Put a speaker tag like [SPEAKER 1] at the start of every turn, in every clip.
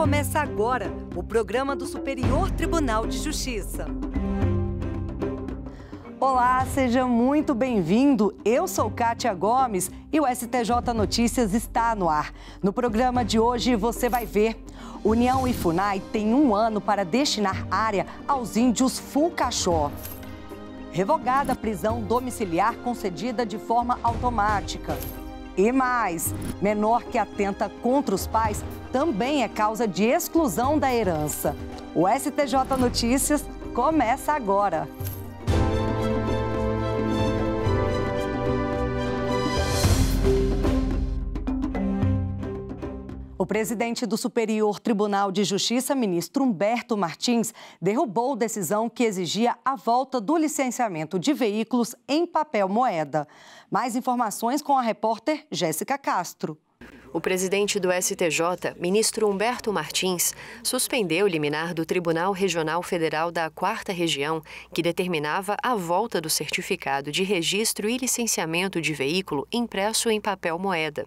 [SPEAKER 1] começa agora o programa do Superior Tribunal de Justiça. Olá, seja muito bem-vindo. Eu sou Kátia Gomes e o STJ Notícias está no ar. No programa de hoje você vai ver. União e FUNAI têm um ano para destinar área aos índios Fulcaxó. Revogada a prisão domiciliar concedida de forma automática. E mais, menor que atenta contra os pais também é causa de exclusão da herança. O STJ Notícias começa agora. presidente do Superior Tribunal de Justiça, ministro Humberto Martins, derrubou decisão que exigia a volta do licenciamento de veículos em papel
[SPEAKER 2] moeda. Mais informações com a repórter Jéssica Castro. O presidente do STJ, ministro Humberto Martins, suspendeu o liminar do Tribunal Regional Federal da Quarta Região, que determinava a volta do certificado de registro e licenciamento de veículo impresso em papel moeda.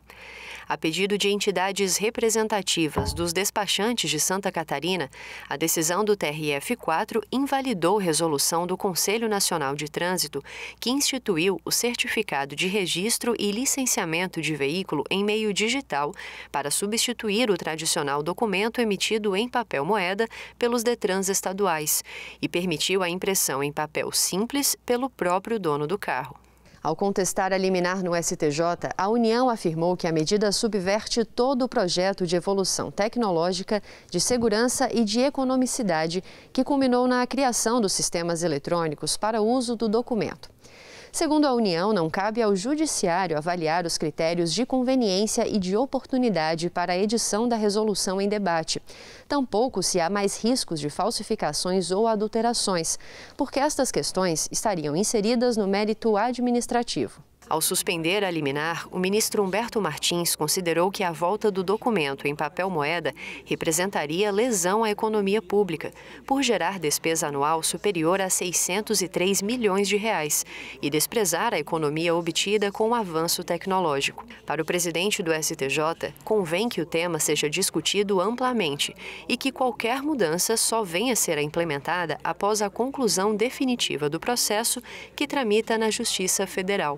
[SPEAKER 2] A pedido de entidades representativas dos despachantes de Santa Catarina, a decisão do TRF4 invalidou resolução do Conselho Nacional de Trânsito, que instituiu o certificado de registro e licenciamento de veículo em meio digital digital para substituir o tradicional documento emitido em papel moeda pelos Detrans estaduais e permitiu a impressão em papel simples pelo próprio dono do carro. Ao contestar a liminar no STJ, a União afirmou que a medida subverte todo o projeto de evolução tecnológica, de segurança e de economicidade que culminou na criação dos sistemas eletrônicos para uso do documento. Segundo a União, não cabe ao Judiciário avaliar os critérios de conveniência e de oportunidade para a edição da resolução em debate. Tampouco se há mais riscos de falsificações ou adulterações, porque estas questões estariam inseridas no mérito administrativo. Ao suspender a liminar, o ministro Humberto Martins considerou que a volta do documento em papel moeda representaria lesão à economia pública, por gerar despesa anual superior a 603 milhões de reais e desprezar a economia obtida com o avanço tecnológico. Para o presidente do STJ, convém que o tema seja discutido amplamente e que qualquer mudança só venha a ser implementada após a conclusão definitiva do processo que tramita na Justiça Federal.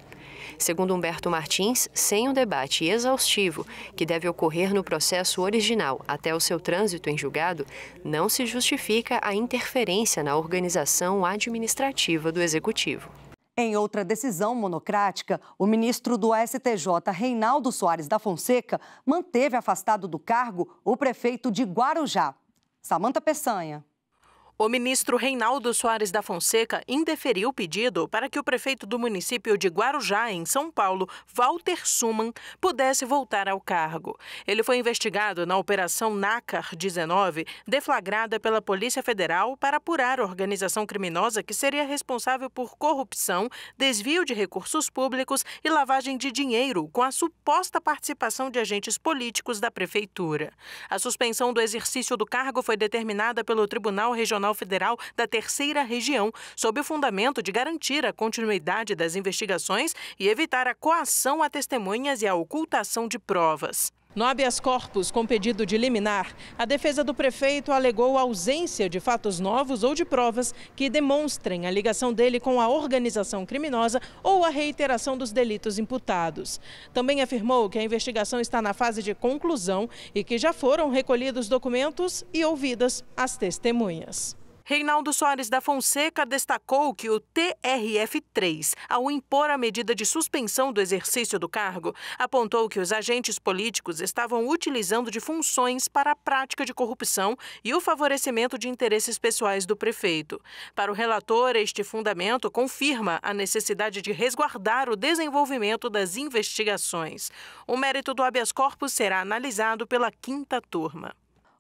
[SPEAKER 2] Segundo Humberto Martins, sem o um debate exaustivo que deve ocorrer no processo original até o seu trânsito em julgado, não se justifica a interferência na organização administrativa do Executivo.
[SPEAKER 1] Em outra decisão monocrática, o ministro do STJ, Reinaldo Soares da Fonseca, manteve afastado do cargo o prefeito de Guarujá, Samanta Peçanha.
[SPEAKER 3] O ministro Reinaldo Soares da Fonseca indeferiu o pedido para que o prefeito do município de Guarujá, em São Paulo, Walter Suman, pudesse voltar ao cargo. Ele foi investigado na Operação NACAR 19, deflagrada pela Polícia Federal para apurar a organização criminosa que seria responsável por corrupção, desvio de recursos públicos e lavagem de dinheiro com a suposta participação de agentes políticos da prefeitura. A suspensão do exercício do cargo foi determinada pelo Tribunal Regional Tribunal Federal da Terceira Região, sob o fundamento de garantir a continuidade das investigações e evitar a coação a testemunhas e a ocultação de provas. No habeas corpus, com pedido de liminar, a defesa do prefeito alegou ausência de fatos novos ou de provas que demonstrem a ligação dele com a organização criminosa ou a reiteração dos delitos imputados. Também afirmou que a investigação está na fase de conclusão e que já foram recolhidos documentos e ouvidas as testemunhas. Reinaldo Soares da Fonseca destacou que o TRF-3, ao impor a medida de suspensão do exercício do cargo, apontou que os agentes políticos estavam utilizando de funções para a prática de corrupção e o favorecimento de interesses pessoais do prefeito. Para o relator, este fundamento confirma a necessidade de resguardar o desenvolvimento das investigações. O mérito do habeas corpus será analisado pela quinta turma.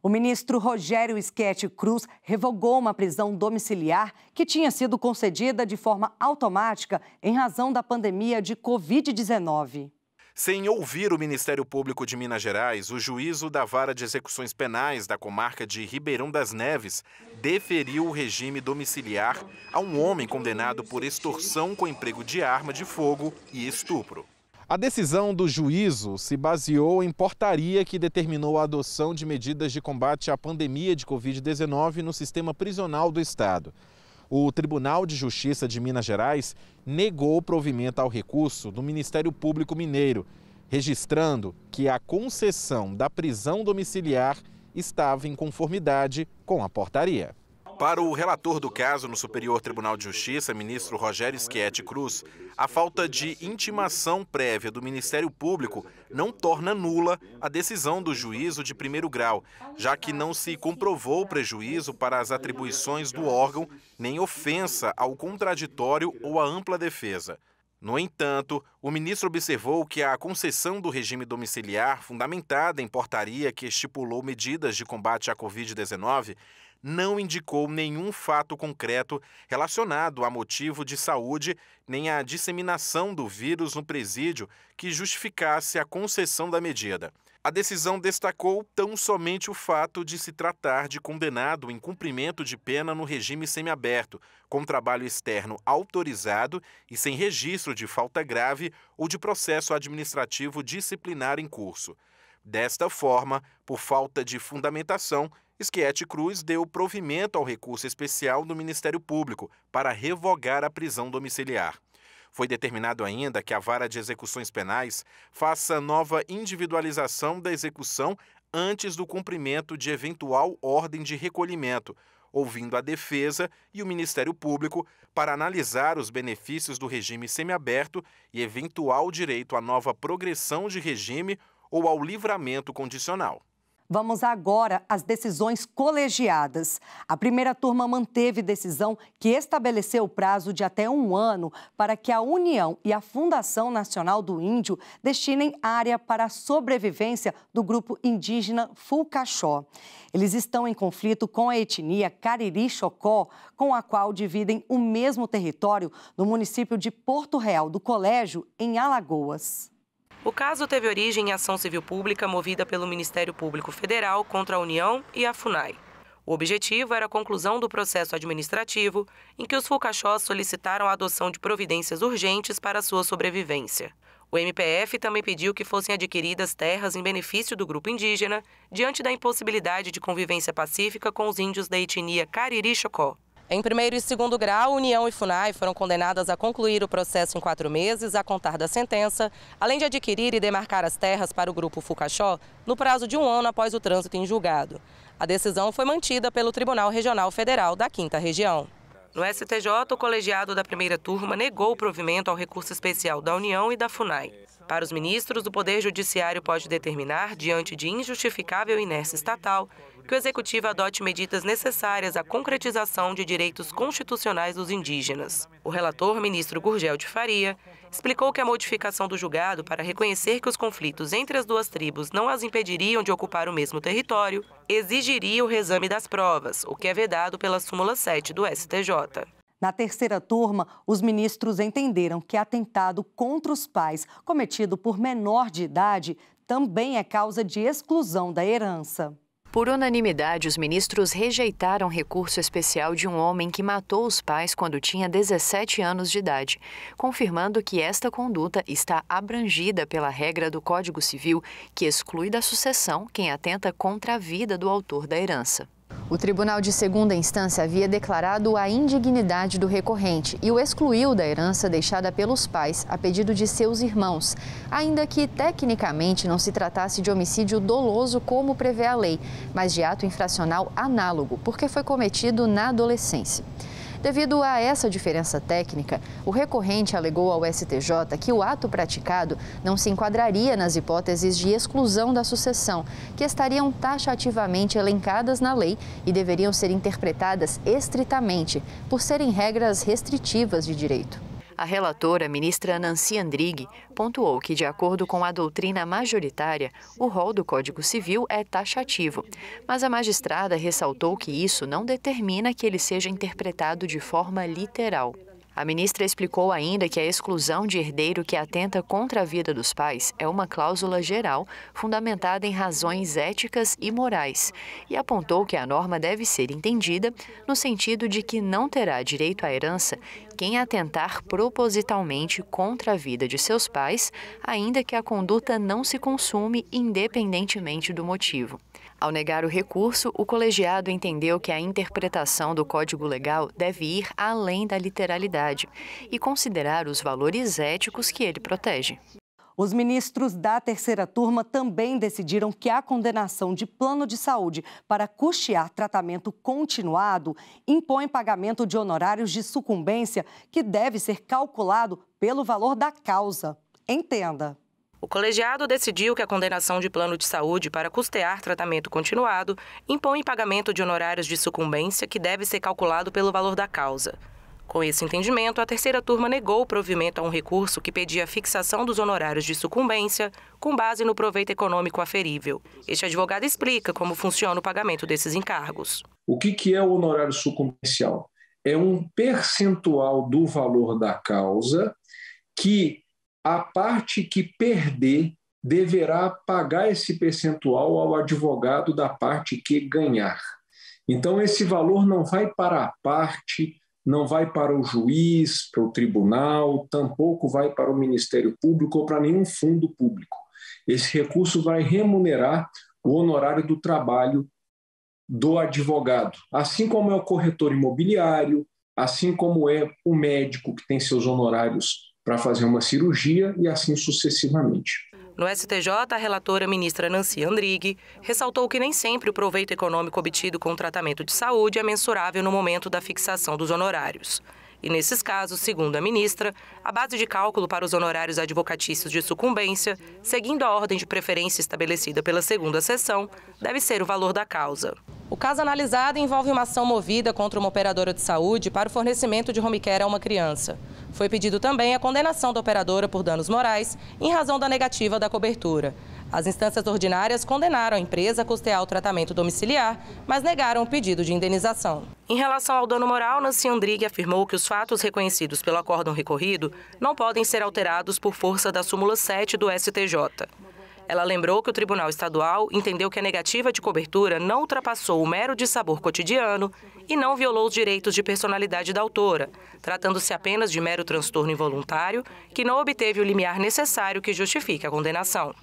[SPEAKER 1] O ministro Rogério Schetti Cruz revogou uma prisão domiciliar que tinha sido concedida de forma automática em razão da pandemia de Covid-19.
[SPEAKER 4] Sem ouvir o Ministério Público de Minas Gerais, o juízo da Vara de Execuções Penais da comarca de Ribeirão das Neves deferiu o regime domiciliar a um homem condenado por extorsão com emprego de arma de fogo e estupro. A decisão do juízo se baseou em portaria que determinou a adoção de medidas de combate à pandemia de Covid-19 no sistema prisional do Estado. O Tribunal de Justiça de Minas Gerais negou provimento ao recurso do Ministério Público Mineiro, registrando que a concessão da prisão domiciliar estava em conformidade com a portaria. Para o relator do caso no Superior Tribunal de Justiça, ministro Rogério Schietti Cruz, a falta de intimação prévia do Ministério Público não torna nula a decisão do juízo de primeiro grau, já que não se comprovou prejuízo para as atribuições do órgão, nem ofensa ao contraditório ou à ampla defesa. No entanto, o ministro observou que a concessão do regime domiciliar, fundamentada em portaria que estipulou medidas de combate à Covid-19, não indicou nenhum fato concreto relacionado a motivo de saúde nem à disseminação do vírus no presídio que justificasse a concessão da medida. A decisão destacou tão somente o fato de se tratar de condenado em cumprimento de pena no regime semiaberto, com trabalho externo autorizado e sem registro de falta grave ou de processo administrativo disciplinar em curso. Desta forma, por falta de fundamentação, Schietti Cruz deu provimento ao recurso especial do Ministério Público para revogar a prisão domiciliar. Foi determinado ainda que a vara de execuções penais faça nova individualização da execução antes do cumprimento de eventual ordem de recolhimento, ouvindo a defesa e o Ministério Público para analisar os benefícios do regime semiaberto e eventual direito à nova progressão de regime ou ao livramento condicional.
[SPEAKER 1] Vamos agora às decisões colegiadas. A primeira turma manteve decisão que estabeleceu o prazo de até um ano para que a União e a Fundação Nacional do Índio destinem área para a sobrevivência do grupo indígena Fulcaxó. Eles estão em conflito com a etnia Cariri-Chocó, com a qual dividem o mesmo território no município de Porto Real do Colégio, em Alagoas.
[SPEAKER 5] O caso teve origem em ação civil pública movida pelo Ministério Público Federal contra a União e a FUNAI. O objetivo era a conclusão do processo administrativo em que os Fulcachós solicitaram a adoção de providências urgentes para sua sobrevivência. O MPF também pediu que fossem adquiridas terras em benefício do grupo indígena, diante da impossibilidade de convivência pacífica com os índios da etnia Cariri-Chocó. Em primeiro e segundo grau, União e FUNAI foram condenadas a concluir o processo em quatro meses, a contar da sentença, além de adquirir e demarcar as terras para o grupo Fucaxó no prazo de um ano após o trânsito em julgado. A decisão foi mantida pelo Tribunal Regional Federal da Quinta Região. No STJ, o colegiado da primeira turma negou o provimento ao recurso especial da União e da FUNAI. Para os ministros, o Poder Judiciário pode determinar, diante de injustificável inércia estatal, que o Executivo adote medidas necessárias à concretização de direitos constitucionais dos indígenas. O relator, ministro Gurgel de Faria, explicou que a modificação do julgado para reconhecer que os conflitos entre as duas tribos não as impediriam de ocupar o mesmo território exigiria o reexame das provas, o que é vedado pela súmula 7 do STJ.
[SPEAKER 1] Na terceira turma, os ministros entenderam que atentado contra os pais cometido por menor de idade também é causa de exclusão
[SPEAKER 2] da herança. Por unanimidade, os ministros rejeitaram recurso especial de um homem que matou os pais quando tinha 17 anos de idade, confirmando que esta conduta está abrangida pela regra do Código Civil, que exclui da sucessão quem atenta contra a vida do autor da herança. O tribunal de segunda instância havia declarado a indignidade do recorrente e o excluiu da herança deixada pelos pais a pedido de seus irmãos, ainda que tecnicamente não se tratasse de homicídio doloso como prevê a lei, mas de ato infracional análogo, porque foi cometido na adolescência. Devido a essa diferença técnica, o recorrente alegou ao STJ que o ato praticado não se enquadraria nas hipóteses de exclusão da sucessão, que estariam taxativamente elencadas na lei e deveriam ser interpretadas estritamente, por serem regras restritivas de direito. A relatora, ministra Nancy Andrighi, pontuou que, de acordo com a doutrina majoritária, o rol do Código Civil é taxativo, mas a magistrada ressaltou que isso não determina que ele seja interpretado de forma literal. A ministra explicou ainda que a exclusão de herdeiro que atenta contra a vida dos pais é uma cláusula geral, fundamentada em razões éticas e morais, e apontou que a norma deve ser entendida no sentido de que não terá direito à herança quem atentar propositalmente contra a vida de seus pais, ainda que a conduta não se consume independentemente do motivo. Ao negar o recurso, o colegiado entendeu que a interpretação do Código Legal deve ir além da literalidade e considerar os valores éticos que ele protege.
[SPEAKER 1] Os ministros da terceira turma também decidiram que a condenação de plano de saúde para custear tratamento continuado impõe pagamento de honorários de sucumbência que deve ser calculado pelo valor da causa. Entenda.
[SPEAKER 5] O colegiado decidiu que a condenação de plano de saúde para custear tratamento continuado impõe pagamento de honorários de sucumbência que deve ser calculado pelo valor da causa. Com esse entendimento, a terceira turma negou o provimento a um recurso que pedia a fixação dos honorários de sucumbência com base no proveito econômico aferível. Este advogado explica como funciona o pagamento desses encargos.
[SPEAKER 4] O que é o honorário sucumbencial? É um percentual do valor da causa que a parte que perder deverá pagar esse percentual ao advogado da parte que ganhar. Então, esse valor não vai para a parte não vai para o juiz, para o tribunal, tampouco vai para o Ministério Público ou para nenhum fundo público. Esse recurso vai remunerar o honorário do trabalho do advogado, assim como é o corretor imobiliário, assim como é o médico que tem seus honorários para fazer uma cirurgia e assim sucessivamente.
[SPEAKER 5] No STJ, a relatora ministra Nancy Andrighi ressaltou que nem sempre o proveito econômico obtido com o tratamento de saúde é mensurável no momento da fixação dos honorários. E nesses casos, segundo a ministra, a base de cálculo para os honorários advocatícios de sucumbência, seguindo a ordem de preferência estabelecida pela segunda sessão, deve ser o valor da causa. O caso analisado envolve uma ação movida contra uma operadora de saúde para o fornecimento de home care a uma criança. Foi pedido também a condenação da operadora por danos morais em razão da negativa da cobertura. As instâncias ordinárias condenaram a empresa a custear o tratamento domiciliar, mas negaram o pedido de indenização. Em relação ao dano moral, Nancy Andrighi afirmou que os fatos reconhecidos pelo acórdão recorrido não podem ser alterados por força da súmula 7 do STJ. Ela lembrou que o Tribunal Estadual entendeu que a negativa de cobertura não ultrapassou o mero dissabor cotidiano e não violou os direitos de personalidade da autora, tratando-se apenas de mero transtorno involuntário que não obteve o limiar necessário que justifique a condenação.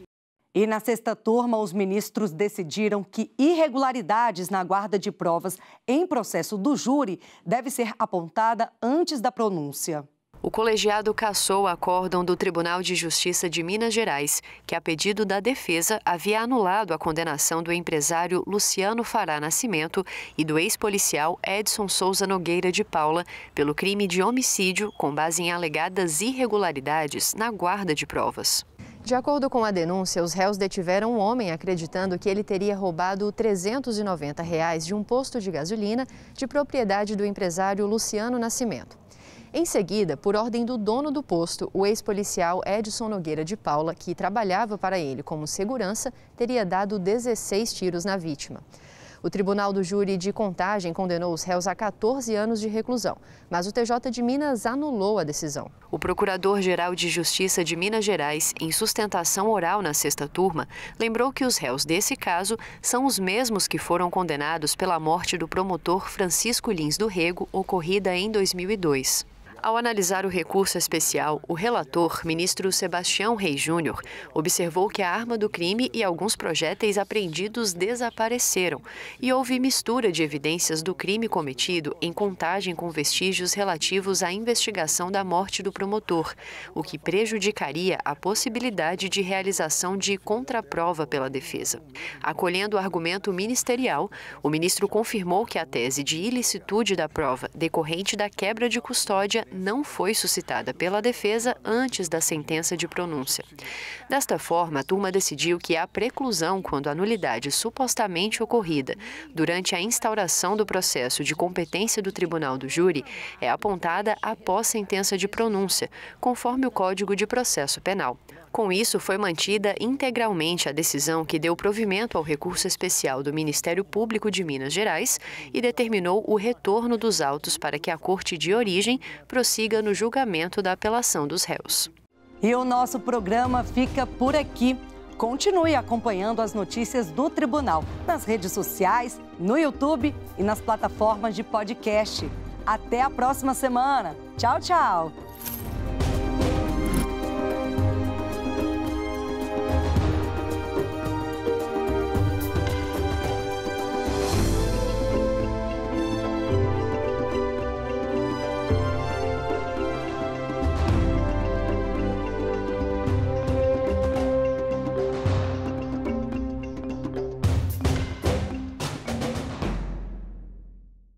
[SPEAKER 1] E na sexta turma, os ministros decidiram que irregularidades na guarda de provas em processo do júri deve ser apontada antes da pronúncia.
[SPEAKER 2] O colegiado cassou o acórdão do Tribunal de Justiça de Minas Gerais, que, a pedido da defesa, havia anulado a condenação do empresário Luciano Fará Nascimento e do ex-policial Edson Souza Nogueira de Paula pelo crime de homicídio com base em alegadas irregularidades na guarda de provas. De acordo com a denúncia, os réus detiveram um homem acreditando que ele teria roubado R$ 390 reais de um posto de gasolina de propriedade do empresário Luciano Nascimento. Em seguida, por ordem do dono do posto, o ex-policial Edson Nogueira de Paula, que trabalhava para ele como segurança, teria dado 16 tiros na vítima. O Tribunal do Júri de Contagem condenou os réus a 14 anos de reclusão, mas o TJ de Minas anulou a decisão. O Procurador-Geral de Justiça de Minas Gerais, em sustentação oral na sexta turma, lembrou que os réus desse caso são os mesmos que foram condenados pela morte do promotor Francisco Lins do Rego, ocorrida em 2002. Ao analisar o recurso especial, o relator, ministro Sebastião Rei Júnior, observou que a arma do crime e alguns projéteis apreendidos desapareceram e houve mistura de evidências do crime cometido em contagem com vestígios relativos à investigação da morte do promotor, o que prejudicaria a possibilidade de realização de contraprova pela defesa. Acolhendo o argumento ministerial, o ministro confirmou que a tese de ilicitude da prova decorrente da quebra de custódia não foi suscitada pela defesa antes da sentença de pronúncia. Desta forma, a turma decidiu que há preclusão quando a nulidade supostamente ocorrida durante a instauração do processo de competência do tribunal do júri é apontada após sentença de pronúncia, conforme o Código de Processo Penal. Com isso, foi mantida integralmente a decisão que deu provimento ao recurso especial do Ministério Público de Minas Gerais e determinou o retorno dos autos para que a Corte de Origem procedesse prossiga no julgamento da apelação dos réus. E
[SPEAKER 1] o nosso programa fica por aqui. Continue acompanhando as notícias do tribunal nas redes sociais, no YouTube e nas plataformas de podcast. Até a próxima semana. Tchau, tchau.